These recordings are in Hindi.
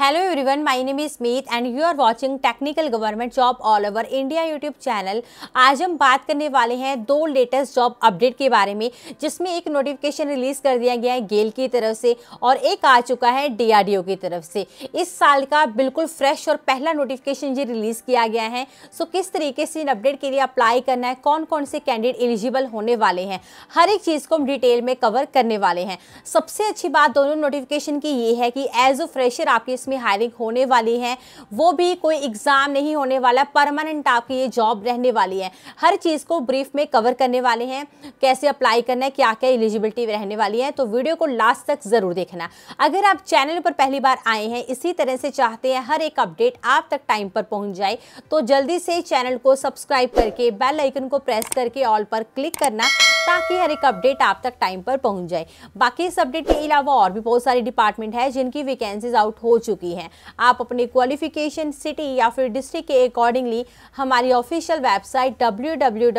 hello everyone, my name is Meet and you are watching technical government job all over India YouTube channel आज हम बात करने वाले हैं दो लेटेस्ट जॉब अपडेट के बारे में जिसमें एक नोटिफिकेशन रिलीज कर दिया गया है गेल की तरफ से और एक आ चुका है डीआरडीओ की तरफ से इस साल का बिल्कुल फ्रेश और पहला नोटिफिकेशन ये रिलीज़ किया गया है सो किस तरीके से इन अपडेट के लिए अप्लाई करना है कौन कौन से कैंडिडेट एलिजिबल होने वाले हैं हर एक चीज़ को हम डिटेल में कवर करने वाले हैं सबसे अच्छी बात दोनों नोटिफिकेशन की ये है कि एज अ फ्रेशर आपके ऑफिस में हायरिंग होने वाली है वो भी कोई एग्ज़ाम नहीं होने वाला परमानेंट आपकी ये जॉब रहने वाली है हर चीज़ को ब्रीफ में कवर करने वाले हैं कैसे अप्लाई करना है क्या क्या एलिजिबिलिटी रहने वाली है तो वीडियो को लास्ट तक ज़रूर देखना अगर आप चैनल पर पहली बार आए हैं इसी तरह से चाहते हैं हर एक अपडेट आप तक टाइम पर पहुँच जाए तो जल्दी से चैनल को सब्सक्राइब करके बेल आइकन को प्रेस करके ऑल पर क्लिक करना ताकि हर एक अपडेट आप तक टाइम पर पहुंच जाए बाकी इस अपडेट के अलावा और भी बहुत सारे डिपार्टमेंट है जिनकी वैकेंसीज आउट हो चुकी हैं आप अपने क्वालिफिकेशन सिटी या फिर डिस्ट्रिक्ट के अकॉर्डिंगली हमारी ऑफिशियल वेबसाइट डब्ल्यू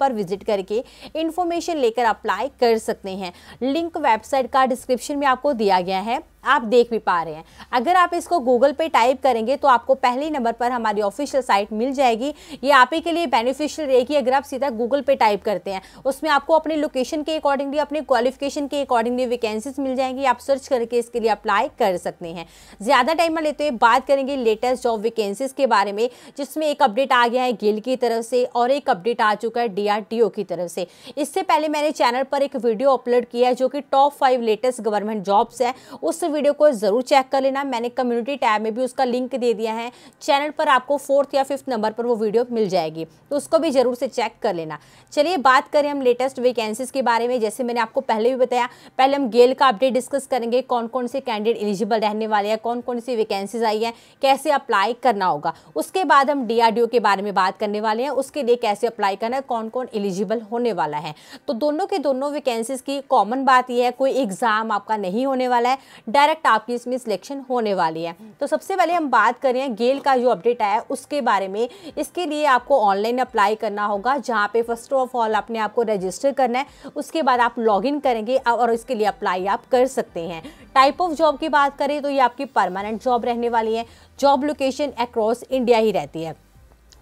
पर विजिट करके इन्फॉर्मेशन लेकर अप्लाई कर सकते हैं लिंक वेबसाइट का डिस्क्रिप्शन में आपको दिया गया है आप देख भी पा रहे हैं अगर आप इसको गूगल पे टाइप करेंगे तो आपको पहले नंबर पर हमारी ऑफिशियल साइट मिल जाएगी ये आप ही के लिए बेनिफिशियल रहेगी अगर आप सीधा गूगल पे टाइप करते हैं उसमें आपको अपने लोकेशन के अकॉर्डिंगली अपने क्वालिफिकेशन के अकॉर्डिंगली वैकेंसीज मिल जाएंगी आप सर्च करके इसके लिए अप्लाई कर सकते हैं ज़्यादा टाइम लेते हुए बात करेंगे लेटेस्ट जॉब वैकेंसीज के बारे में जिसमें एक अपडेट आ गया है गिल की तरफ से और एक अपडेट आ चुका है डी की तरफ से इससे पहले मैंने चैनल पर एक वीडियो अपलोड किया है जो कि top five latest government jobs है उस वीडियो को ज़रूर चेक कर लेना मैंने कम्युनिटी टैब में भी उसका लिंक दे दिया है चैनल पर आपको फोर्थ या फिफ्थ नंबर पर वो वीडियो मिल जाएगी तो उसको भी ज़रूर से चेक कर लेना चलिए बात करें हम लेटेस्ट वैकेंसीज़ के बारे में जैसे मैंने आपको पहले भी बताया पहले हम गेल का अपडेट डिस्कस करेंगे कौन कौन से कैंडिडेट एलिजिबल रहने वाले हैं कौन कौन सी वैकेंसीज आई है कैसे अप्लाई करना होगा उसके बाद हम डी के बारे में बात करने वाले हैं उसके लिए कैसे अप्लाई करना है कौन कौन एलिजिबल होने वाला है तो दोनों के दोनों वैकेंसीज की कॉमन बात यह है कोई एग्ज़ाम आपका नहीं होने वाला है डायरेक्ट आपकी इसमें सिलेक्शन होने वाली है तो सबसे पहले हम बात करें गेल का जो अपडेट आया है उसके बारे में इसके लिए आपको ऑनलाइन अप्लाई करना होगा जहाँ पे फर्स्ट ऑफ ऑल आपने आपको रजिस्टर करना है उसके बाद आप लॉगिन करेंगे और इसके लिए अप्लाई आप कर सकते हैं टाइप ऑफ जॉब की बात करें तो ये आपकी परमानेंट जॉब रहने वाली है जॉब लोकेशन अक्रॉस इंडिया ही रहती है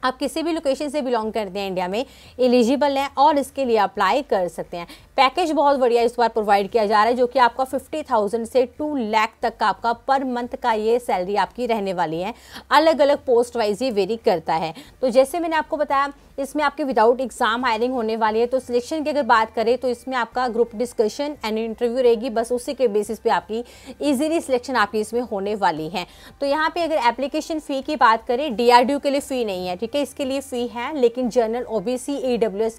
आप किसी भी लोकेशन से बिलोंग करते हैं इंडिया में एलिजिबल हैं और इसके लिए अप्लाई कर सकते हैं पैकेज बहुत बढ़िया इस बार प्रोवाइड किया जा रहा है जो कि आपका फिफ्टी थाउजेंड से टू लैख तक का आपका पर मंथ का ये सैलरी आपकी रहने वाली है अलग अलग पोस्ट वाइज ये वेरी करता है तो जैसे मैंने आपको बताया इसमें आपकी विदाउट एग्जाम हायरिंग होने वाली है तो सिलेक्शन की अगर बात करें तो इसमें आपका ग्रुप डिस्कशन एंड इंटरव्यू रहेगी बस उसी के बेसिस पे आपकी इजीली सिलेक्शन आपकी इसमें होने वाली है तो यहाँ पे अगर एप्लीकेशन फ़ी की बात करें डीआरडीयू के लिए फ़ी नहीं है ठीक है इसके लिए फ़ी है लेकिन जनरल ओ बी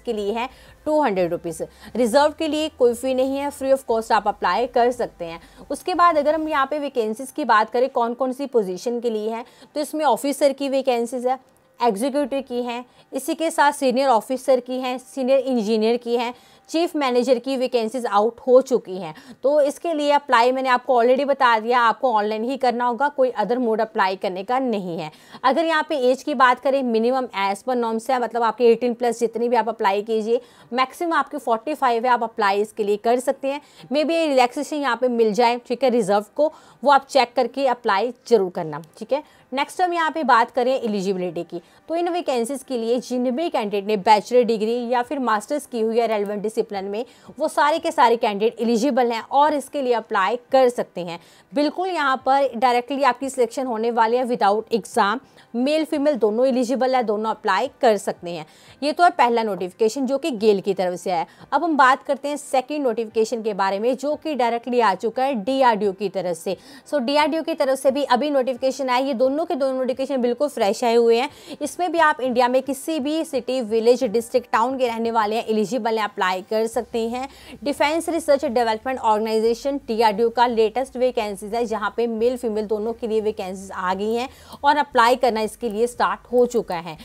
के लिए है two hundred rupees reserve reserve के लिए कोई फ़ी नहीं है फ्री ऑफ कॉस्ट आप अप्लाई कर सकते हैं उसके बाद अगर हम यहाँ पे वैकेंसीज़ की बात करें कौन कौन सी पोजीशन के लिए है तो इसमें ऑफिसर की वैकेंसीज़ है एग्जीक्यूटिव की हैं इसी के साथ सीनियर ऑफिसर की हैं सीनियर इंजीनियर की हैं चीफ मैनेजर की वैकेंसीज आउट हो चुकी हैं तो इसके लिए अप्लाई मैंने आपको ऑलरेडी बता दिया आपको ऑनलाइन ही करना होगा कोई अदर मोड अप्लाई करने का नहीं है अगर यहाँ पे एज की बात करें मिनिमम एज पर नॉम से मतलब आपके 18 प्लस जितनी भी आप अप्लाई कीजिए मैक्सिमम आपके 45 है आप अप्लाई इसके लिए कर सकते हैं मे बी रिलैक्सेशन यहाँ पर मिल जाए ठीक है रिजर्व को वो आप चेक करके अप्लाई जरूर करना ठीक है नेक्स्ट हम यहाँ पे बात करें एलिजिबिलिटी की तो इन वैकेंसीज़ के लिए जिन भी कैंडिडेट ने बैचलर डिग्री या फिर मास्टर्स की हुई है रेलिवेंट डिसिप्लिन में वो सारे के सारे कैंडिडेट एलिजिबल हैं और इसके लिए अप्लाई कर सकते हैं बिल्कुल यहाँ पर डायरेक्टली आपकी सिलेक्शन होने वाली है विदाउट एग्ज़ाम मेल फीमेल दोनों एलिजिबल है दोनों अप्लाई कर सकते हैं ये तो है पहला नोटिफिकेशन जो कि गेल की तरफ से है अब हम बात करते हैं सेकेंड नोटिफिकेशन के बारे में जो कि डायरेक्टली आ चुका है डीआरडीओ की तरफ से सो so, डीआरडीओ की तरफ से भी अभी नोटिफिकेशन आया ये दोनों के दोनों नोटिफिकेशन बिल्कुल फ्रेश आए हुए हैं इसमें भी आप इंडिया में किसी भी सिटी विलेज डिस्ट्रिक्ट टाउन के रहने वाले हैं एलिजिबल हैं अप्लाई कर सकते हैं defence research development organisation T का लेटेस्ट वैकेंसीज है जहाँ पर मेल फीमेल दोनों के लिए वैकेंसीज आ गई हैं और अप्लाई करना इसके लिए स्टार्ट हो चुका है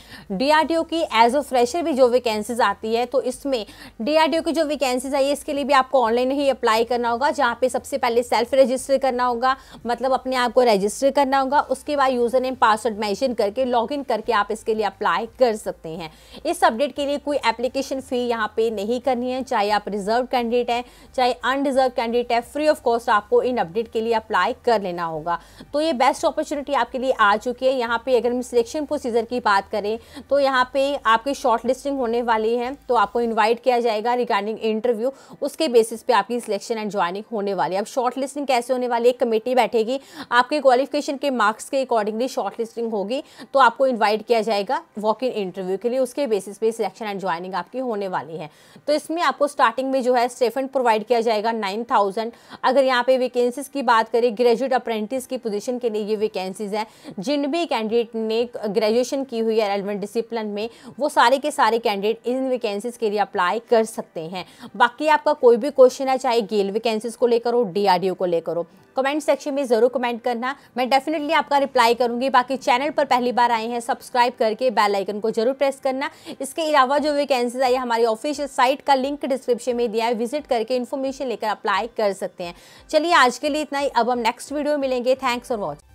डी की एज अ फ्रेशर भी जो वैकेंसीज आती है तो इसमें डी की जो वैकेंसीज आई है इसके लिए भी आपको ऑनलाइन ही अप्लाई करना होगा जहाँ पे सबसे पहले सेल्फ रजिस्टर करना होगा मतलब अपने आप को रजिस्टर करना होगा उसके बाद यूज़र नेम पासवर्ड मैंशन करके लॉग करके आप आप इसके लिए अप्लाई कर सकते हैं इस अपडेट के लिए कोई एप्लीकेशन फ़ी यहाँ पे नहीं करनी है चाहे आप रिजर्व कैंडिडेट हैं चाहे अनरिजर्व कैंडिडेट है फ्री ऑफ कॉस्ट आपको इन अपडेट के लिए अप्लाई कर लेना होगा तो ये बेस्ट अपॉर्चुनिटी आपके लिए आ चुकी है यहाँ पर अगर हम सिलेक्शन प्रोसीजर की बात करें तो यहाँ पर आपकी शॉर्ट होने वाली है तो आपको इन्वाइट किया जाएगा रिगार्डिंग इंटरव्यू उसके बेसिस पे आपकी सिलेक्शन एंड ज्वाइनिंग होने वाली है अब शॉर्ट लिस्टिंग कैसे होने वाली है कमेटी बैठेगी आपके क्वालिफिकेशन के मार्क्स के अकॉर्डिंगली शॉर्ट लिस्टिंग होगी तो आपको इन्वाइट किया जाएगा वॉक इन इंटरव्यू के लिए उसके बेसिस पे सिलेक्शन एंड ज्वाइनिंग आपकी होने वाली है तो इसमें आपको स्टार्टिंग में जो है स्टेफेंट प्रोवाइड किया जाएगा नाइन थाउजेंड अगर यहाँ पे वैकेंसीज की बात करें ग्रेजुएट अप्रेंटिस की पोजीशन के लिए ये वैकेंसीज हैं जिन भी कैंडिडेट ने ग्रेजुएशन की हुई है रेलिवेंट डिसिप्लिन में वो सारे के सारे कैंडिडेट इन वैकेंसीज के लिए अप्लाई कर सकते हैं बाकी आपका कोई भी क्वेश्चन है चाहे गेल वैकेंसीज को लेकर हो डी को लेकर हो कमेंट सेक्शन में ज़रूर कमेंट करना मैं डेफिनेटली आपका रिप्लाई करूँगी बाकी चैनल पर पहली बार आए हैं सब्सक्राइब सब्सक्राइब करके बेल आइकन को जरूर प्रेस करना इसके अलावा जो वैकेंसीज आई है हमारी ऑफिशियल साइट का लिंक डिस्क्रिप्शन में दिया है विजिट करके इन्फॉर्मेशन लेकर अप्लाई कर सकते हैं चलिए आज के लिए इतना ही अब हम नेक्स्ट वीडियो मिलेंगे थैंक्स फॉर वॉचिंग